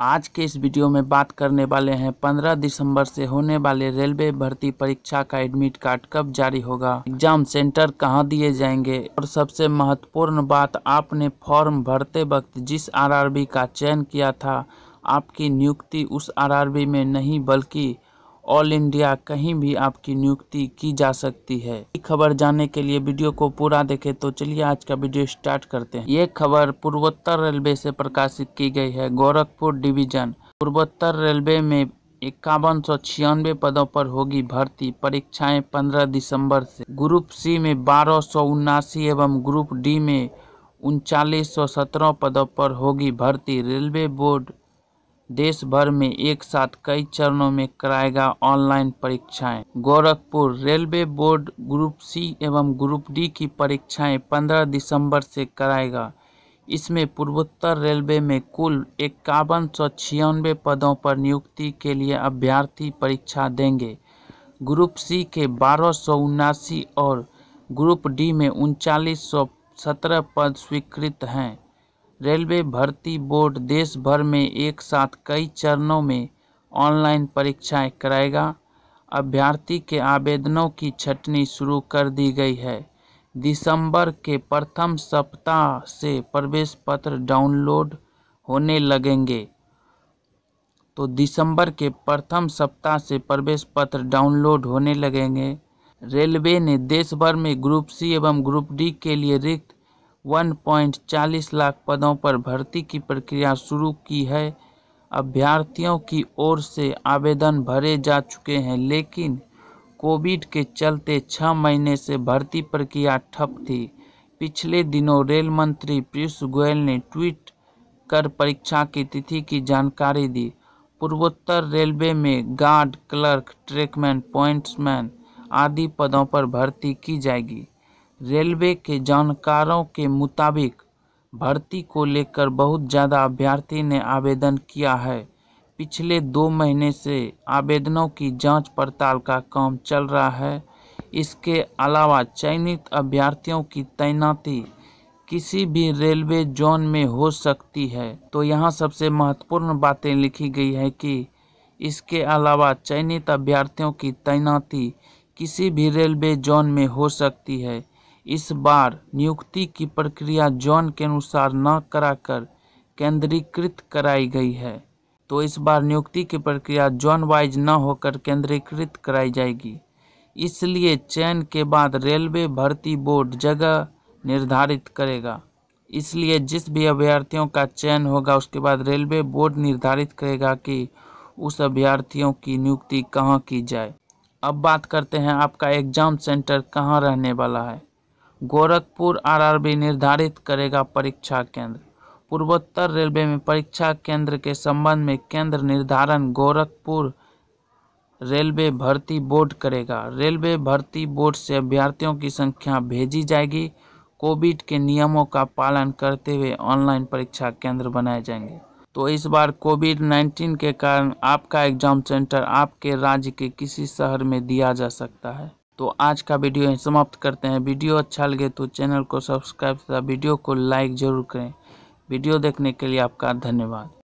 आज के इस वीडियो में बात करने वाले हैं 15 दिसंबर से होने वाले रेलवे भर्ती परीक्षा का एडमिट कार्ड कब जारी होगा एग्जाम सेंटर कहां दिए जाएंगे और सबसे महत्वपूर्ण बात आपने फॉर्म भरते वक्त जिस आरआरबी का चयन किया था आपकी नियुक्ति उस आरआरबी में नहीं बल्कि ऑल इंडिया कहीं भी आपकी नियुक्ति की जा सकती है खबर जानने के लिए वीडियो को पूरा देखें तो चलिए आज का वीडियो स्टार्ट करते हैं ये खबर पूर्वोत्तर रेलवे से प्रकाशित की गई है गोरखपुर डिवीजन पूर्वोत्तर रेलवे में इक्यावन सौ छियानवे पदों पर होगी भर्ती परीक्षाएं 15 दिसंबर से ग्रुप सी में बारह सौ उन्नासी एवं ग्रुप डी में उनचालीस सौ सत्रह पदों पर होगी भर्ती रेलवे बोर्ड देश भर में एक साथ कई चरणों में कराएगा ऑनलाइन परीक्षाएं Gorakhpur railway board group C एवं ग्रुप डी की परीक्षाएं 15 दिसंबर से कराएगा इसमें पूर्वोत्तर रेलवे में कुल इक्यावन सौ छियानवे पदों पर नियुक्ति के लिए अभ्यर्थी परीक्षा देंगे ग्रुप सी के बारह और ग्रुप डी में उनचालीस सौ सत्रह पद स्वीकृत हैं रेलवे भर्ती बोर्ड देश भर में एक साथ कई चरणों में ऑनलाइन परीक्षाएं कराएगा अभ्यर्थी के आवेदनों की छटनी शुरू कर दी गई है दिसंबर के प्रथम सप्ताह से प्रवेश पत्र डाउनलोड होने लगेंगे तो दिसंबर के प्रथम सप्ताह से प्रवेश पत्र डाउनलोड होने लगेंगे रेलवे ने देश भर में ग्रुप सी एवं ग्रुप डी के लिए रिक्त 1.40 लाख पदों पर भर्ती की प्रक्रिया शुरू की है अभ्यर्थियों की ओर से आवेदन भरे जा चुके हैं लेकिन कोविड के चलते छः महीने से भर्ती प्रक्रिया ठप थी पिछले दिनों रेल मंत्री पीयूष गोयल ने ट्वीट कर परीक्षा की तिथि की जानकारी दी पूर्वोत्तर रेलवे में गार्ड क्लर्क ट्रैकमैन पॉइंट्समैन आदि पदों पर भर्ती की जाएगी रेलवे के जानकारों के मुताबिक भर्ती को लेकर बहुत ज़्यादा अभ्यर्थी ने आवेदन किया है पिछले दो महीने से आवेदनों की जांच पड़ताल का काम चल रहा है इसके अलावा चयनित अभ्यर्थियों की तैनाती किसी भी रेलवे जोन में हो सकती है तो यहाँ सबसे महत्वपूर्ण बातें लिखी गई है कि इसके अलावा चयनित अभ्यर्थियों की तैनाती किसी भी रेलवे जोन में हो सकती है इस बार नियुक्ति की प्रक्रिया जॉन के अनुसार न कराकर केंद्रीकृत कराई गई है तो इस बार नियुक्ति की प्रक्रिया जॉन वाइज न होकर केंद्रीकृत कराई जाएगी इसलिए चयन के बाद रेलवे भर्ती बोर्ड जगह निर्धारित करेगा इसलिए जिस भी अभ्यर्थियों का चयन होगा उसके बाद रेलवे बोर्ड निर्धारित करेगा कि उस अभ्यर्थियों की नियुक्ति कहाँ की जाए अब बात करते हैं आपका एग्ज़ाम सेंटर कहाँ रहने वाला है गोरखपुर आरआरबी निर्धारित करेगा परीक्षा केंद्र पूर्वोत्तर रेलवे में परीक्षा केंद्र के संबंध में केंद्र निर्धारण गोरखपुर रेलवे भर्ती बोर्ड करेगा रेलवे भर्ती बोर्ड से अभ्यर्थियों की संख्या भेजी जाएगी कोविड के नियमों का पालन करते हुए ऑनलाइन परीक्षा केंद्र बनाए जाएंगे तो इस बार कोविड नाइन्टीन के कारण आपका एग्जाम सेंटर आपके राज्य के किसी शहर में दिया जा सकता है तो आज का वीडियो यहीं समाप्त करते हैं वीडियो अच्छा लगे तो चैनल को सब्सक्राइब तथा वीडियो को लाइक ज़रूर करें वीडियो देखने के लिए आपका धन्यवाद